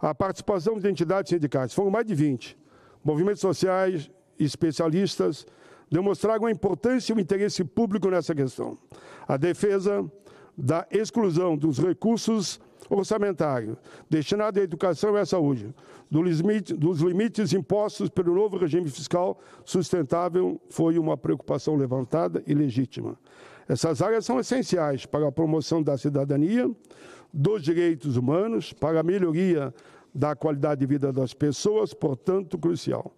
a participação de entidades sindicais, foram mais de 20, movimentos sociais, e especialistas, demonstraram a importância e o interesse público nessa questão. A defesa da exclusão dos recursos orçamentários destinados à educação e à saúde, do limite, dos limites impostos pelo novo regime fiscal sustentável, foi uma preocupação levantada e legítima. Essas áreas são essenciais para a promoção da cidadania, dos direitos humanos para a melhoria da qualidade de vida das pessoas, portanto, crucial.